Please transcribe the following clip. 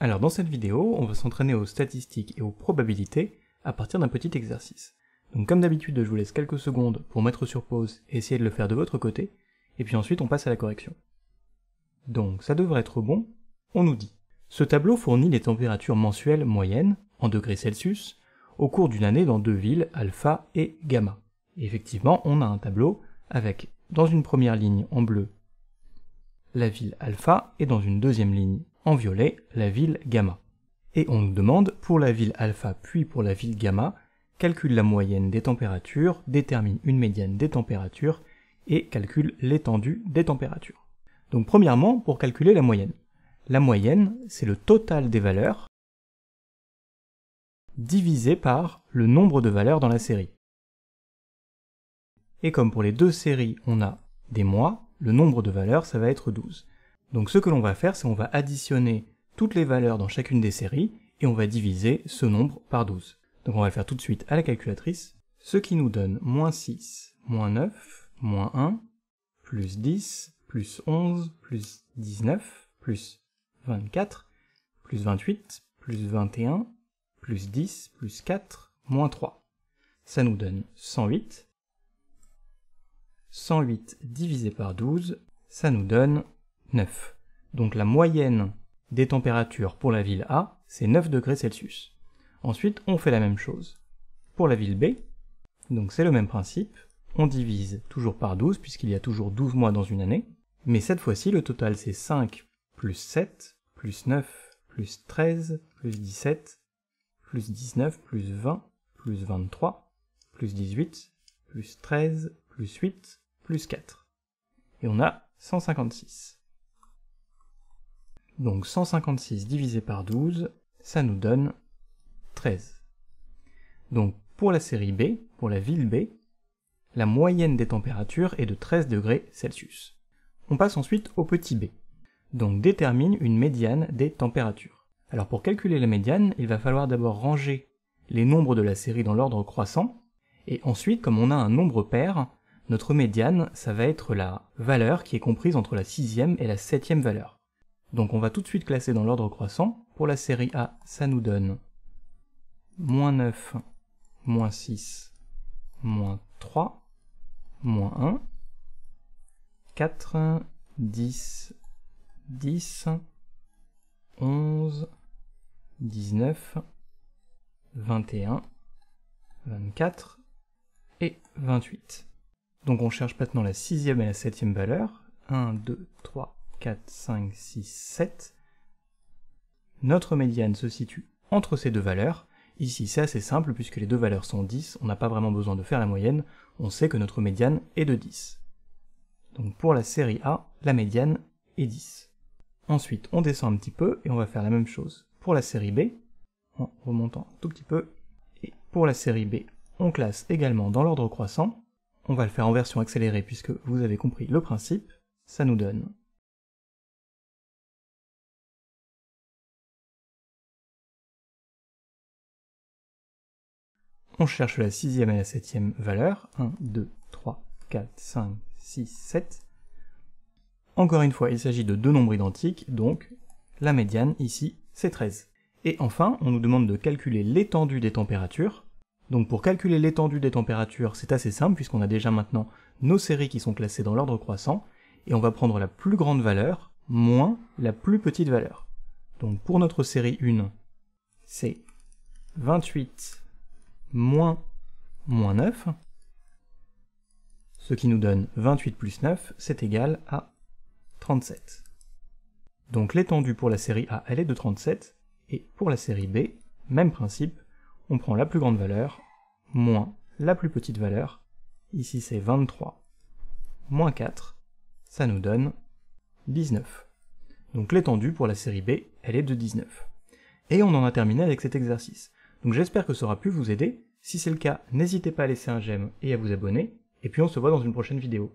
Alors dans cette vidéo, on va s'entraîner aux statistiques et aux probabilités à partir d'un petit exercice. Donc comme d'habitude, je vous laisse quelques secondes pour mettre sur pause et essayer de le faire de votre côté, et puis ensuite on passe à la correction. Donc ça devrait être bon, on nous dit. Ce tableau fournit les températures mensuelles moyennes, en degrés Celsius, au cours d'une année dans deux villes, alpha et gamma. effectivement, on a un tableau avec, dans une première ligne en bleu, la ville alpha, et dans une deuxième ligne en violet, la ville gamma. Et on nous demande, pour la ville alpha puis pour la ville gamma, calcule la moyenne des températures, détermine une médiane des températures et calcule l'étendue des températures. Donc premièrement, pour calculer la moyenne. La moyenne, c'est le total des valeurs divisé par le nombre de valeurs dans la série. Et comme pour les deux séries, on a des mois, le nombre de valeurs, ça va être 12. Donc ce que l'on va faire, c'est on va additionner toutes les valeurs dans chacune des séries, et on va diviser ce nombre par 12. Donc on va le faire tout de suite à la calculatrice, ce qui nous donne moins 6, moins 9, moins 1, plus 10, plus 11, plus 19, plus 24, plus 28, plus 21, plus 10, plus 4, moins 3. Ça nous donne 108. 108 divisé par 12, ça nous donne 9. Donc la moyenne des températures pour la ville A, c'est 9 degrés Celsius. Ensuite, on fait la même chose pour la ville B. Donc c'est le même principe. On divise toujours par 12, puisqu'il y a toujours 12 mois dans une année. Mais cette fois-ci, le total c'est 5 plus 7, plus 9, plus 13, plus 17, plus 19, plus 20, plus 23, plus 18, plus 13, plus 8, plus 4. Et on a 156. Donc 156 divisé par 12, ça nous donne 13. Donc pour la série B, pour la ville B, la moyenne des températures est de 13 degrés Celsius. On passe ensuite au petit b. Donc détermine une médiane des températures. Alors pour calculer la médiane, il va falloir d'abord ranger les nombres de la série dans l'ordre croissant, et ensuite, comme on a un nombre pair, notre médiane, ça va être la valeur qui est comprise entre la sixième et la septième valeur. Donc on va tout de suite classer dans l'ordre croissant. Pour la série A, ça nous donne moins 9, moins 6, moins 3, moins 1, 4, 10, 10, 11, 19, 21, 24 et 28. Donc on cherche maintenant la sixième et la septième valeur. 1, 2, 3, 4, 5, 6, 7. Notre médiane se situe entre ces deux valeurs. Ici, c'est assez simple, puisque les deux valeurs sont 10, on n'a pas vraiment besoin de faire la moyenne, on sait que notre médiane est de 10. Donc pour la série A, la médiane est 10. Ensuite, on descend un petit peu, et on va faire la même chose pour la série B, en remontant un tout petit peu. Et pour la série B, on classe également dans l'ordre croissant. On va le faire en version accélérée, puisque vous avez compris le principe. Ça nous donne On cherche la sixième et la septième valeur. 1, 2, 3, 4, 5, 6, 7. Encore une fois, il s'agit de deux nombres identiques, donc la médiane ici, c'est 13. Et enfin, on nous demande de calculer l'étendue des températures. Donc pour calculer l'étendue des températures, c'est assez simple puisqu'on a déjà maintenant nos séries qui sont classées dans l'ordre croissant, et on va prendre la plus grande valeur moins la plus petite valeur. Donc pour notre série 1, c'est 28 moins moins 9, ce qui nous donne 28 plus 9, c'est égal à 37. Donc l'étendue pour la série A, elle est de 37, et pour la série B, même principe, on prend la plus grande valeur, moins la plus petite valeur, ici c'est 23, moins 4, ça nous donne 19. Donc l'étendue pour la série B, elle est de 19. Et on en a terminé avec cet exercice. Donc j'espère que ça aura pu vous aider. Si c'est le cas, n'hésitez pas à laisser un j'aime et à vous abonner. Et puis on se voit dans une prochaine vidéo.